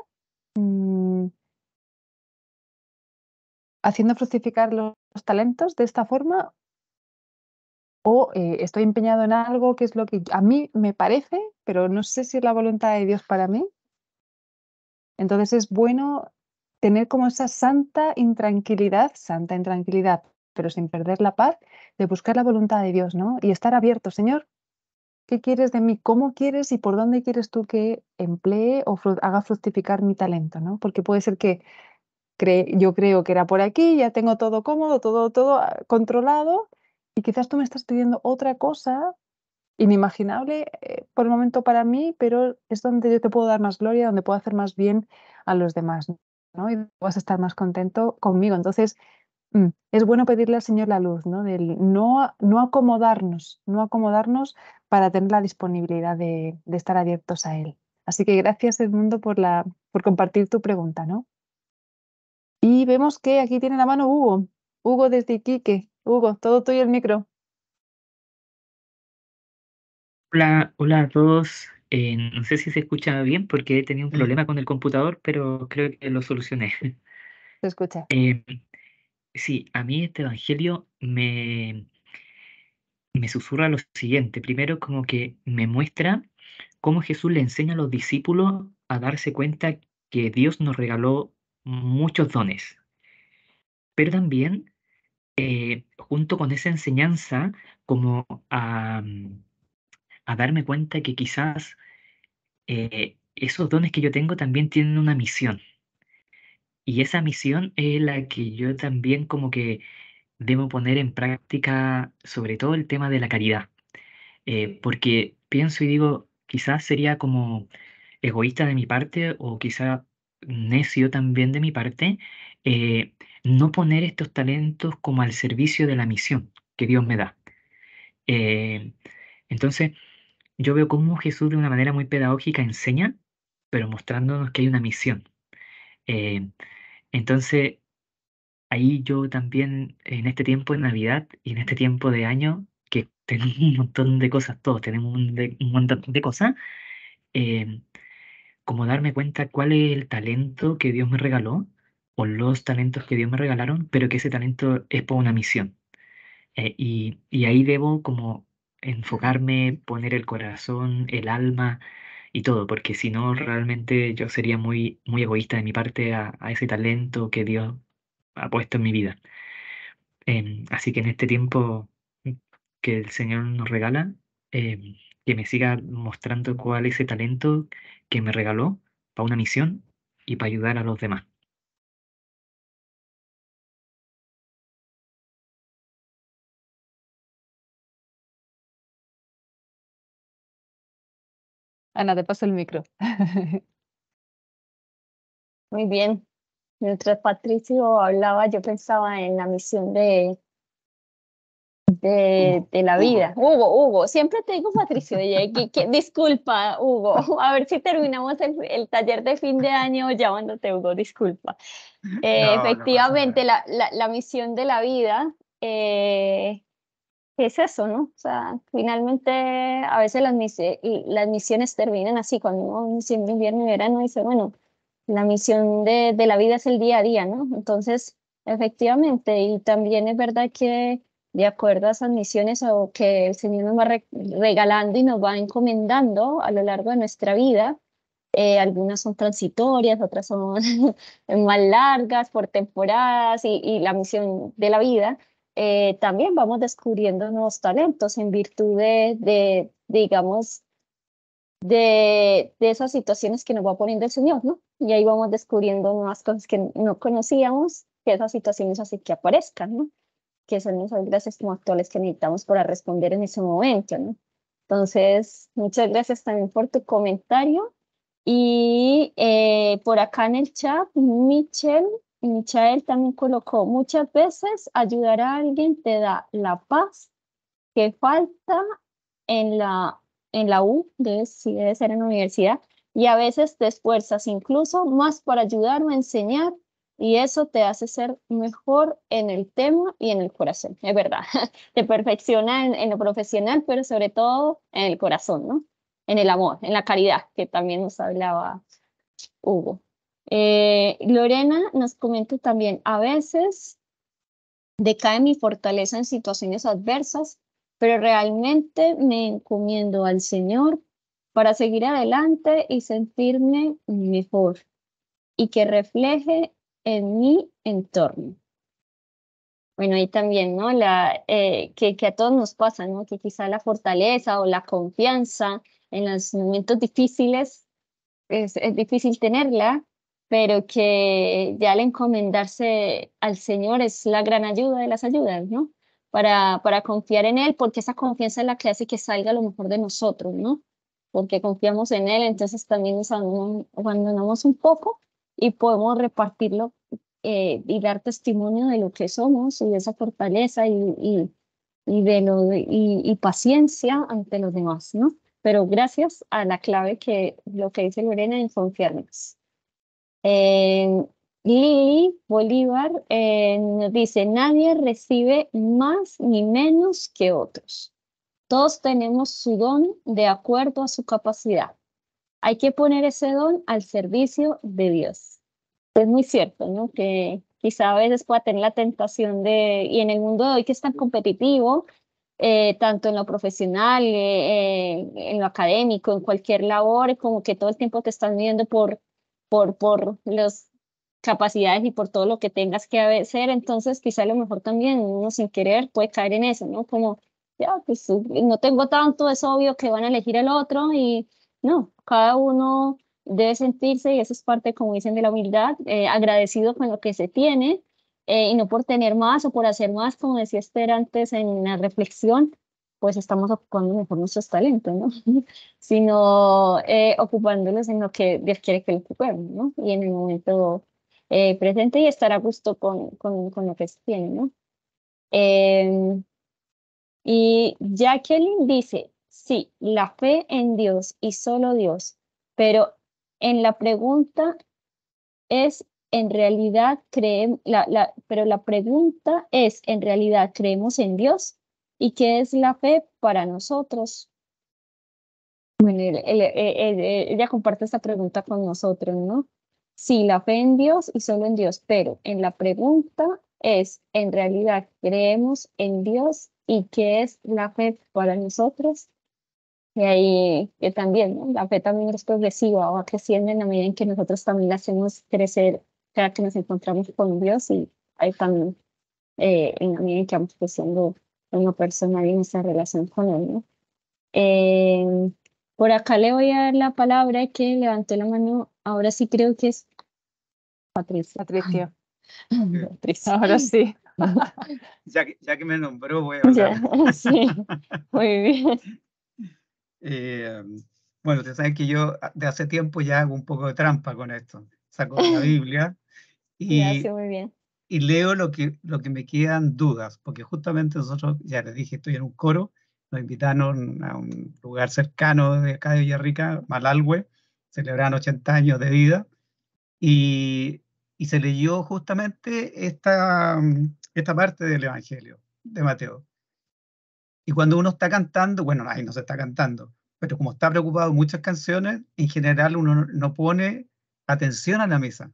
¿Haciendo fructificar los talentos de esta forma o eh, estoy empeñado en algo que es lo que a mí me parece, pero no sé si es la voluntad de Dios para mí. Entonces es bueno tener como esa santa intranquilidad, santa intranquilidad, pero sin perder la paz, de buscar la voluntad de Dios, ¿no? Y estar abierto, Señor, ¿qué quieres de mí? ¿Cómo quieres y por dónde quieres tú que emplee o haga fructificar mi talento, ¿no? Porque puede ser que yo creo que era por aquí, ya tengo todo cómodo, todo, todo ah, controlado, y quizás tú me estás pidiendo otra cosa inimaginable eh, por el momento para mí, pero es donde yo te puedo dar más gloria, donde puedo hacer más bien a los demás, ¿no? Y vas a estar más contento conmigo. Entonces, mm, es bueno pedirle al Señor la luz, ¿no? Del no, no acomodarnos, no acomodarnos para tener la disponibilidad de, estar abiertos a Él. Así que gracias, Edmundo, por, la, por compartir tu pregunta, ¿no? Y vemos que aquí tiene la mano Hugo, Hugo desde Iquique. Hugo, todo tuyo el micro. Hola, hola a todos. Eh, no sé si se escucha bien porque he tenido un mm. problema con el computador, pero creo que lo solucioné. Se escucha. (laughs) Eh, sí, a mí este evangelio me, me susurra lo siguiente. Primero, como que me muestra cómo Jesús le enseña a los discípulos a darse cuenta que Dios nos regaló muchos dones. Pero también eh, junto con esa enseñanza, como a, mm, darme cuenta que quizás eh, esos dones que yo tengo también tienen una misión. Y esa misión es la que yo también como que debo poner en práctica, sobre todo el tema de la caridad. Eh, porque pienso y digo, quizás sería como egoísta de mi parte o quizás necio también de mi parte, eh, no poner estos talentos como al servicio de la misión que Dios me da. Eh, entonces, yo veo cómo Jesús de una manera muy pedagógica enseña, pero mostrándonos que hay una misión. Eh, entonces, ahí yo también, en este tiempo de Navidad y en este tiempo de año, que (laughs) tenemos un montón de cosas, todos tenemos un, montón de cosas, eh, como darme cuenta cuál es el talento que Dios me regaló o los talentos que Dios me regalaron, pero que ese talento es por una misión. Eh, y, ahí debo como enfocarme, poner el corazón, el alma y todo, porque si no realmente yo sería muy, muy egoísta de mi parte a, ese talento que Dios ha puesto en mi vida. Em, así que en este tiempo que el Señor nos regala, em, que me siga mostrando cuál es ese talento que me regaló para una misión y para ayudar a los demás. Ana, te paso el micro. (laughs) Muy bien. Mientras Patricio hablaba, yo pensaba en la misión de, de, la vida. Hugo. Hugo, siempre te digo Patricio, disculpa, Hugo, (laughs) a ver si terminamos el, taller de fin de año llamándote Hugo, disculpa. efectivamente, la, la, la, misión de la vida eh, es eso, ¿no? O sea, finalmente a veces las, misiones terminan así, cuando uno misión invierno y verano dice, bueno, la misión de, la vida es el día a día, ¿no? Entonces, efectivamente, y también es verdad que de acuerdo a esas misiones o que el Señor nos va regalando y nos va encomendando a lo largo de nuestra vida, eh, algunas son transitorias, otras son (laughs) más largas, por temporadas y, y la misión de la vida, eh, también vamos descubriendo nuevos talentos en virtud de, digamos, de, de, esas situaciones que nos va poniendo el Señor, ¿no? Y ahí vamos descubriendo nuevas cosas que no conocíamos, que esas situaciones así que aparezcan, ¿no? Que son esas gracias como actuales que necesitamos para responder en ese momento, ¿no? Entonces, muchas gracias también por tu comentario. Y eh, por acá en el chat, Michelle y Michael también colocó, muchas veces ayudar a alguien te da la paz que falta en la, en la U, debe, si debe ser en la universidad, y a veces te esfuerzas incluso más para ayudar o enseñar y eso te hace ser mejor en el tema y en el corazón, es verdad, (laughs) te perfecciona en, en lo profesional, pero sobre todo en el corazón, ¿no? En el amor, en la caridad, que también nos hablaba Hugo. Eh, Lorena nos comenta también, a veces decae mi fortaleza en situaciones adversas, pero realmente me encomiendo al Señor para seguir adelante y sentirme mejor y que refleje en mi entorno. Bueno, ahí también, ¿no? La, eh, que, que, a todos nos pasa, ¿no? Que quizá la fortaleza o la confianza en los momentos difíciles es, es difícil tenerla, pero que ya al encomendarse al Señor es la gran ayuda de las ayudas, ¿no? Para, para confiar en Él, porque esa confianza es la que hace que salga lo mejor de nosotros, ¿no? Porque confiamos en Él, entonces también nos abandonamos un poco y podemos repartirlo eh, y dar testimonio de lo que somos y de esa fortaleza y, y, y, paciencia ante los demás, ¿no? Pero gracias a la clave que lo que dice Lorena en confiarnos. Eh, Lili Bolívar nos dice, nadie recibe más ni menos que otros. Todos tenemos su don de acuerdo a su capacidad. Hay que poner ese don al servicio de Dios. Es muy cierto, ¿no? Que quizá a veces pueda tener la tentación de, y en el mundo de hoy que es tan competitivo, eh, tanto en lo profesional, eh, eh, en lo académico, en cualquier labor, como que todo el tiempo te están midiendo por por, por las capacidades y por todo lo que tengas que hacer, entonces quizá a lo mejor también uno sin querer puede caer en eso, ¿no? Como, ya, pues no tengo tanto, es obvio que van a elegir al otro y no, cada uno debe sentirse, y eso es parte, como dicen, de la humildad, eh, agradecido con lo que se tiene eh, y no por tener más o por hacer más, como decía Esther antes en la reflexión, pues estamos ocupando mejor nuestros talentos, ¿no? (laughs) sino eh, ocupándolos en lo que Dios quiere que lo ocupemos, ¿no? Y en el momento eh, presente y estar a gusto con, con, lo que se tiene, ¿no? Em, y Jacqueline dice, sí, la fe en Dios y solo Dios, pero en la pregunta es en realidad creemos, la, la, pero la pregunta es, ¿en realidad creemos en Dios? ¿Y qué es la fe para nosotros? Bueno, ella comparte esta pregunta con nosotros, ¿no? Sí, la fe en Dios y solo en Dios, pero en la pregunta es, ¿en realidad creemos en Dios y qué es la fe para nosotros? Y ahí también, ¿no? la fe también es progresiva, va creciendo en la medida en que nosotros también la hacemos crecer cada que nos encontramos con Dios y ahí también eh, en la medida en que vamos creciendo lo personal en esa relación con él. Eh, por acá le voy a dar la palabra que levantó la mano, ahora sí creo que es Patricia. Patricia. (laughs) Ahora sí. (laughs) ya, que, me nombró, voy a hablar. (laughs) sí, muy bien. Eh, bueno, ustedes saben que yo de hace tiempo ya hago un poco de trampa con esto. Saco la Biblia y, muy bien y leo lo que, lo que me quedan dudas, porque justamente nosotros, ya les dije, estoy en un coro, nos invitaron a un lugar cercano de acá de Villarrica, Malalhue, celebran 80 años de vida, y, y se leyó justamente esta, esta parte del Evangelio de Mateo. Y cuando uno está cantando, bueno, ahí no se está cantando, pero como está preocupado muchas canciones, en general uno no pone atención a la misa.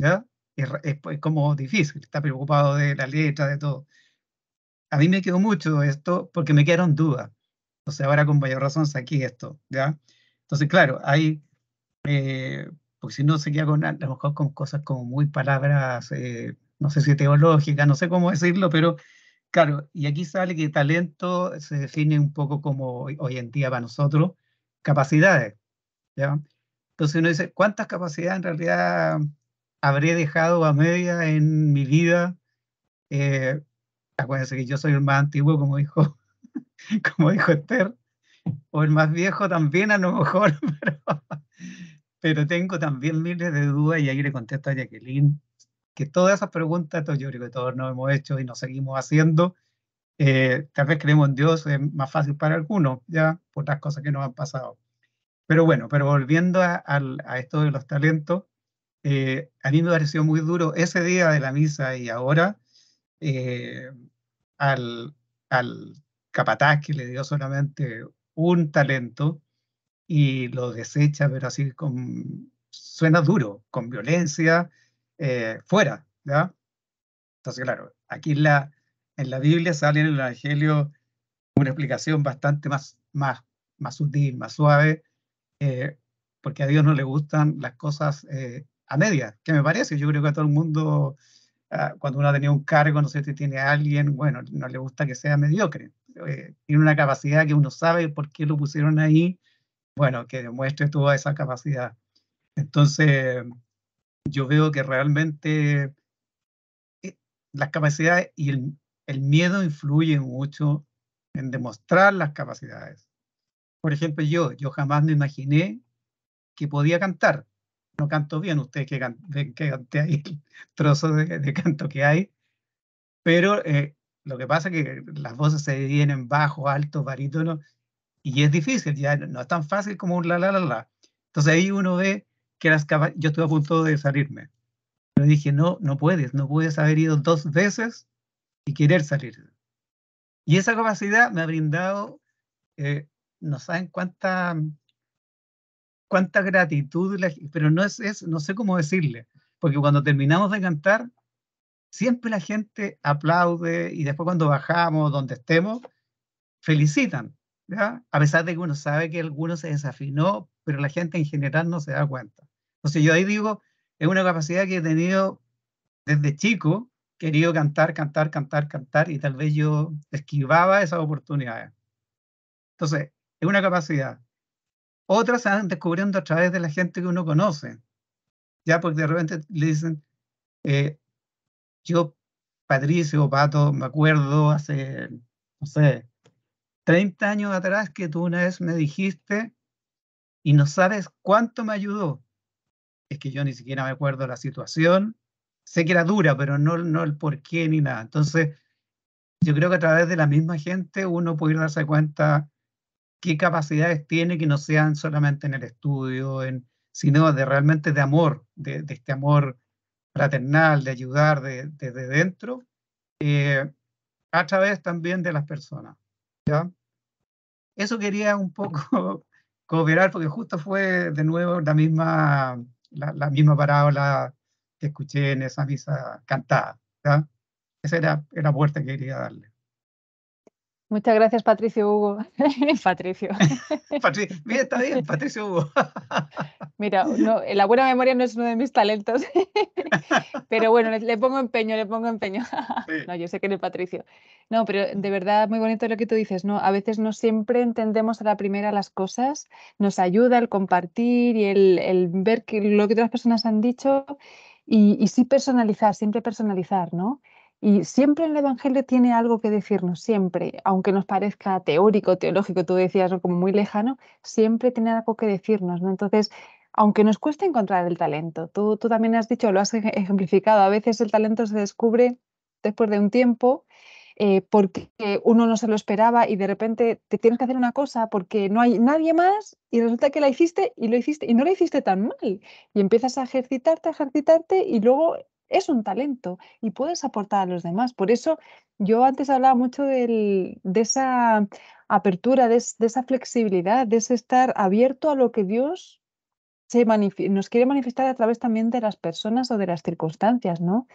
¿ya? es, como difícil, está preocupado de la letra, de todo. A mí me quedó mucho esto porque me quedaron dudas. Entonces ahora con mayor razón saqué esto, ¿ya? Entonces, claro, hay, eh, porque si no se queda con, a lo mejor con cosas como muy palabras, eh, no sé si teológicas, no sé cómo decirlo, pero claro, y aquí sale que talento se define un poco como hoy, en día para nosotros, capacidades, ¿ya? Entonces uno dice, ¿cuántas capacidades en realidad habré dejado a media en mi vida. Eh, acuérdense que yo soy el más antiguo, como dijo, (laughs) como dijo Esther, o el más viejo también a lo mejor, (laughs) pero, pero tengo también miles de dudas y ahí le contesto a Jacqueline que todas esas preguntas, yo creo que todos nos hemos hecho y nos seguimos haciendo. Eh, tal vez creemos en Dios, es más fácil para algunos, ya por las cosas que nos han pasado. Pero bueno, pero volviendo a esto de los talentos, eh, a mí me pareció muy duro ese día de la misa y ahora eh, al, al capataz que le dio solamente un talento y lo desecha, pero así con, suena duro, con violencia, eh, fuera, ¿ya? Entonces, claro, aquí en la, en la Biblia sale en el Evangelio una explicación bastante más, más, más sutil, más suave, porque a Dios no le gustan las cosas eh, a que me parece, yo creo que a todo el mundo, ah, cuando uno ha tenido un cargo, no sé si tiene alguien, bueno, no le gusta que sea mediocre, eh, tiene una capacidad que uno sabe por qué lo pusieron ahí, bueno, que demuestre toda esa capacidad. Entonces, yo veo que realmente eh, las capacidades y el, el, miedo influyen mucho en demostrar las capacidades. Por ejemplo, yo, yo jamás me imaginé que podía cantar no canto bien, ustedes que ven que canté ahí el (laughs) trozo de, canto que hay, pero eh, lo que pasa es que las voces se dividen en bajo, alto, barítono, y es difícil, ya no es tan fácil como un la la la la. Entonces ahí uno ve que las yo estuve a punto de salirme, pero dije, no, no puedes, no puedes haber ido dos veces y querer salir. Y esa capacidad me ha brindado, eh, no saben cuánta cuánta gratitud, pero no es, es, no sé cómo decirle, porque cuando terminamos de cantar, siempre la gente aplaude y después cuando bajamos, donde estemos, felicitan, ¿ya? A pesar de que uno sabe que alguno se desafinó, pero la gente en general no se da cuenta. Entonces yo ahí digo, es una capacidad que he tenido desde chico, querido cantar, cantar, cantar, cantar, y tal vez yo esquivaba esas oportunidades. Entonces, es una capacidad. Otras se van descubriendo a través de la gente que uno conoce. Ya porque de repente le dicen, eh, yo, Patricio, Pato, me acuerdo hace, no sé, 30 años atrás que tú una vez me dijiste y no sabes cuánto me ayudó. Es que yo ni siquiera me acuerdo la situación. Sé que era dura, pero no, no el por qué ni nada. Entonces, yo creo que a través de la misma gente uno puede darse cuenta qué capacidades tiene que no sean solamente en el estudio, en, sino de realmente de amor, de, este amor fraternal, de ayudar desde dentro, eh, a través también de las personas. Eso quería un poco (laughs) cooperar, porque justo fue de nuevo la misma, la, misma parábola que escuché en esa misa cantada. Esa era, era la puerta que quería darle. Muchas gracias, Patricio Hugo. (laughs) Patricio. Mira, está bien, Patricio Hugo. (laughs) Mira, no, la buena memoria no es uno de mis talentos, (laughs) pero bueno, le, pongo empeño, le pongo empeño. No, yo sé que eres Patricio. No, pero de verdad, muy bonito lo que tú dices, ¿no? A veces no siempre entendemos a la primera las cosas, nos ayuda el compartir y el, ver que lo que otras personas han dicho y, y sí personalizar, siempre personalizar, ¿no? Y siempre el Evangelio tiene algo que decirnos, siempre, aunque nos parezca teórico, teológico, tú decías, como muy lejano, siempre tiene algo que decirnos, ¿no? Entonces, aunque nos cueste encontrar el talento, tú, tú también has dicho, lo has ejemplificado, a veces el talento se descubre después de un tiempo eh, porque uno no se lo esperaba y de repente te tienes que hacer una cosa porque no hay nadie más y resulta que la hiciste y lo hiciste y no la hiciste tan mal y empiezas a ejercitarte, a ejercitarte y luego es un talento y puedes aportar a los demás. Por eso yo antes hablaba mucho del, de esa apertura, de, esa flexibilidad, de ese estar abierto a lo que Dios se nos quiere manifestar a través también de las personas o de las circunstancias, ¿no?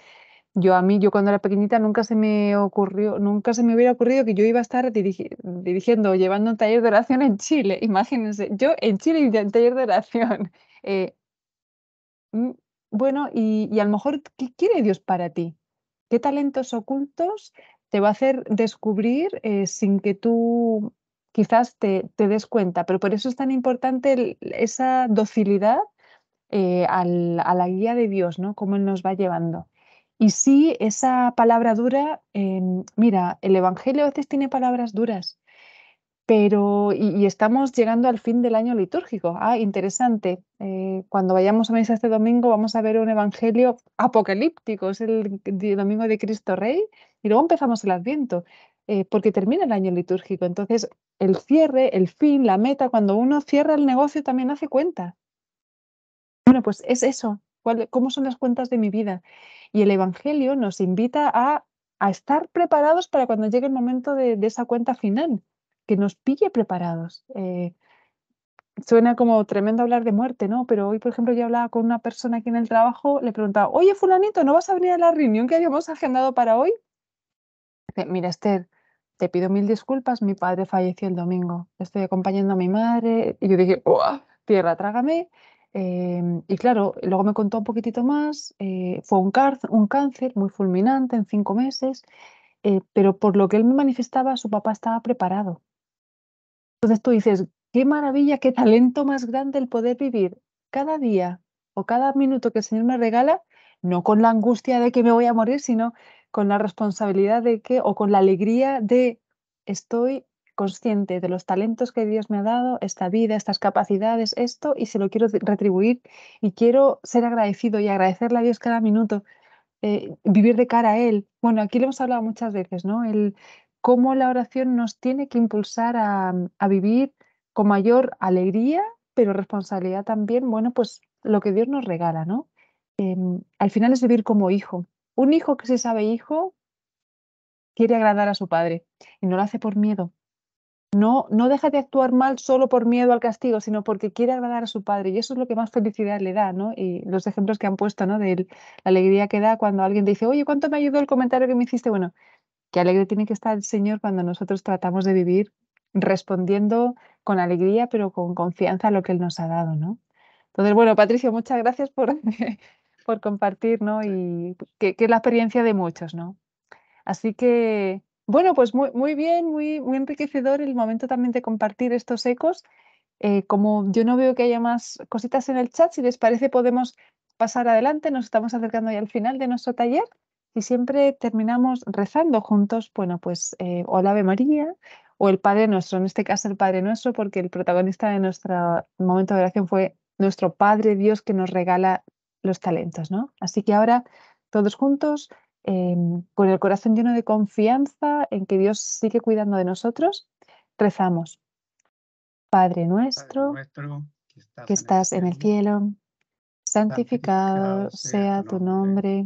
Yo a mí, yo cuando era pequeñita nunca se me ocurrió, nunca se me hubiera ocurrido que yo iba a estar dirigiendo dirigiendo, llevando un taller de oración en Chile. Imagínense, yo en Chile y el taller de oración. (laughs) Eh, mm, bueno, y, a lo mejor, ¿qué quiere Dios para ti? ¿Qué talentos ocultos te va a hacer descubrir eh, sin que tú quizás te, te, des cuenta? Pero por eso es tan importante esa docilidad eh, a la guía de Dios, ¿no? Cómo Él nos va llevando. Y sí, esa palabra dura, em, mira, el Evangelio a veces tiene palabras duras, pero, y, estamos llegando al fin del año litúrgico. Ah, interesante. Eh, cuando vayamos a misa este domingo vamos a ver un evangelio apocalíptico, es el, domingo de Cristo Rey, y luego empezamos el Adviento, eh, porque termina el año litúrgico. Entonces, el cierre, el fin, la meta, cuando uno cierra el negocio también hace cuenta. Bueno, pues es eso. ¿Cómo son las cuentas de mi vida? Y el Evangelio nos invita a, estar preparados para cuando llegue el momento de esa cuenta final que nos pille preparados. Eh, suena como tremendo hablar de muerte, ¿no? Pero hoy, por ejemplo, yo hablaba con una persona aquí en el trabajo, le preguntaba, oye, fulanito, ¿no vas a venir a la reunión que habíamos agendado para hoy? Dice, mira, Esther, te pido mil disculpas, mi padre falleció el domingo, estoy acompañando a mi madre. Y yo dije, ¡oh! tierra, trágame. Em, y claro, luego me contó un poquitito más, eh, fue un, un cáncer muy fulminante en cinco meses, eh, pero por lo que él me manifestaba, su papá estaba preparado entonces tú dices, qué maravilla, qué talento más grande el poder vivir cada día o cada minuto que el Señor me regala, no con la angustia de que me voy a morir, sino con la responsabilidad de que, o con la alegría de estoy consciente de los talentos que Dios me ha dado, esta vida, estas capacidades, esto, y se lo quiero retribuir y quiero ser agradecido y agradecerle a Dios cada minuto, eh, vivir de cara a Él. Bueno, aquí lo hemos hablado muchas veces, ¿no? El cómo la oración nos tiene que impulsar a, vivir con mayor alegría, pero responsabilidad también, bueno, pues lo que Dios nos regala, ¿no? Em, al final es vivir como hijo. Un hijo que se sabe hijo quiere agradar a su padre y no lo hace por miedo. No, no deja de actuar mal solo por miedo al castigo, sino porque quiere agradar a su padre y eso es lo que más felicidad le da, ¿no? Y los ejemplos que han puesto, ¿no? De la alegría que da cuando alguien dice, oye, ¿cuánto me ayudó el comentario que me hiciste? Bueno, Qué alegre tiene que estar el Señor cuando nosotros tratamos de vivir respondiendo con alegría, pero con confianza a lo que Él nos ha dado, ¿no? Entonces, bueno, Patricio, muchas gracias por, (laughs) por compartir, Y que, es la experiencia de muchos, ¿no? Así que, bueno, pues muy, muy bien, muy, muy enriquecedor el momento también de compartir estos ecos. Eh, como yo no veo que haya más cositas en el chat, si les parece podemos pasar adelante, nos estamos acercando ya al final de nuestro taller y siempre terminamos rezando juntos, bueno, pues eh, o el Ave María o el Padre Nuestro, en este caso el Padre Nuestro, porque el protagonista de nuestro momento de oración fue nuestro Padre Dios que nos regala los talentos, ¿no? Así que ahora todos juntos, eh, con el corazón lleno de confianza en que Dios sigue cuidando de nosotros, rezamos. Padre nuestro, que estás, en, el cielo, santificado sea tu nombre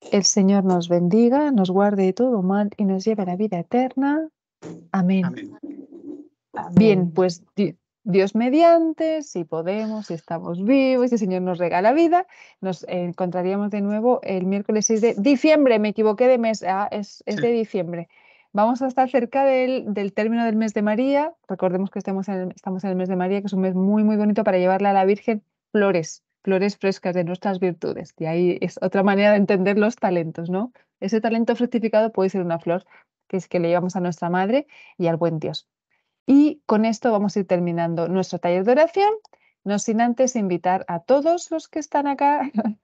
El Señor nos bendiga, nos guarde de todo mal y nos lleve a la vida eterna. Amén. Bien, pues Dios mediante, si podemos, si estamos vivos, si el Señor nos regala vida, nos encontraríamos de nuevo el miércoles 6 de diciembre. Me equivoqué de mes, ah, es, de diciembre. Vamos a estar cerca del, término del mes de María. Recordemos que estamos en, el, estamos en el mes de María, que es un mes muy, muy bonito para llevarle a la Virgen flores flores frescas de nuestras virtudes. Y ahí es otra manera de entender los talentos, ¿no? Ese talento fructificado puede ser una flor que es que le llevamos a nuestra madre y al buen Dios. Y con esto vamos a ir terminando nuestro taller de oración, no sin antes invitar a todos los que están acá (laughs)